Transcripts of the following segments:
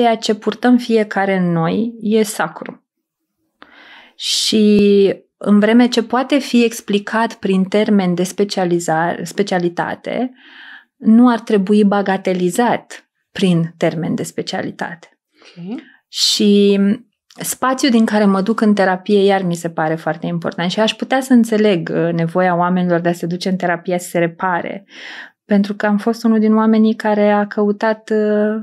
ceea ce purtăm fiecare în noi e sacru. Și în vreme ce poate fi explicat prin termen de specializare, specialitate, nu ar trebui bagatelizat prin termen de specialitate. Okay. Și spațiul din care mă duc în terapie iar mi se pare foarte important și aș putea să înțeleg uh, nevoia oamenilor de a se duce în terapie să se repare, pentru că am fost unul din oamenii care a căutat uh,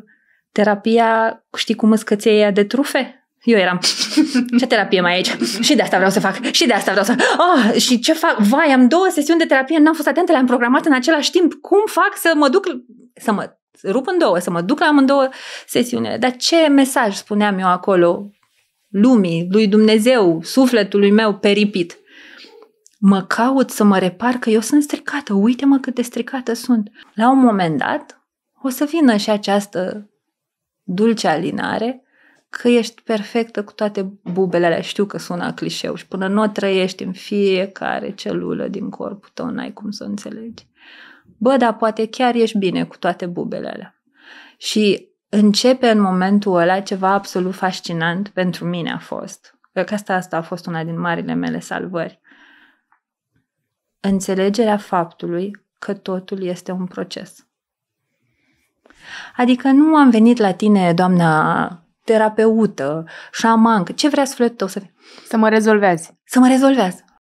terapia, știi cum îți de trufe? Eu eram, ce terapie mai aici? și de asta vreau să fac, și de asta vreau să... Oh, și ce fac? Vai, am două sesiuni de terapie, n-am fost atentă, le-am programat în același timp. Cum fac să mă duc, să mă rup în două, să mă duc la amândouă sesiunile? Dar ce mesaj spuneam eu acolo lumii, lui Dumnezeu, sufletului meu peripit? Mă caut să mă repar că eu sunt stricată, uite-mă cât de stricată sunt. La un moment dat, o să vină și această dulce alinare, că ești perfectă cu toate bubele alea. Știu că sună clișeu și până nu o trăiești în fiecare celulă din corpul tău, n-ai cum să o înțelegi. Bă, dar poate chiar ești bine cu toate bubele alea. Și începe în momentul ăla ceva absolut fascinant pentru mine a fost. Cred că asta, asta a fost una din marile mele salvări. Înțelegerea faptului că totul este un proces. Adică nu am venit la tine, doamna terapeută, șamancă, ce vrea sufletul tău să fie? Să mă rezolvezi. Să mă rezolvezi.